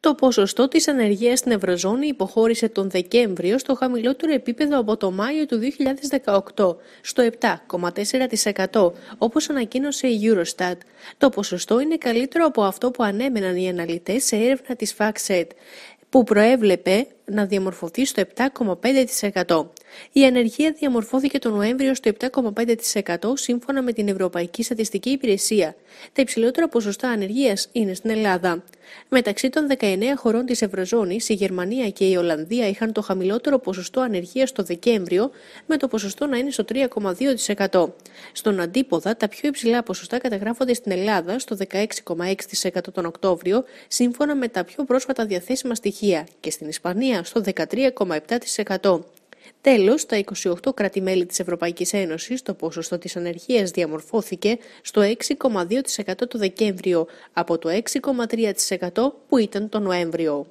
Το ποσοστό της ανεργίας στην Ευρωζώνη υποχώρησε τον Δεκέμβριο στο χαμηλότερο επίπεδο από το Μάιο του 2018, στο 7,4% όπως ανακοίνωσε η Eurostat. Το ποσοστό είναι καλύτερο από αυτό που ανέμεναν οι αναλυτές σε έρευνα της FactSet που προέβλεπε να διαμορφωθεί στο 7,5%. Η ανεργία διαμορφώθηκε τον Νοέμβριο στο 7,5% σύμφωνα με την Ευρωπαϊκή Στατιστική Υπηρεσία. Τα υψηλότερα ποσοστά ανεργίας είναι στην Ελλάδα. Μεταξύ των 19 χωρών της Ευρωζώνης, η Γερμανία και η Ολλανδία είχαν το χαμηλότερο ποσοστό ανεργίας το Δεκέμβριο, με το ποσοστό να είναι στο 3,2%. Στον αντίποδα, τα πιο υψηλά ποσοστά καταγράφονται στην Ελλάδα, στο 16,6% τον Οκτώβριο, σύμφωνα με τα πιο πρόσφατα διαθέσιμα στοιχεία, και στην Ισπανία, στο 13,7%. Τέλος, τα 28 κράτη-μέλη της Ευρωπαϊκής Ένωσης το ποσοστό της ανεργίας διαμορφώθηκε στο 6,2% το Δεκέμβριο από το 6,3% που ήταν το Νοέμβριο.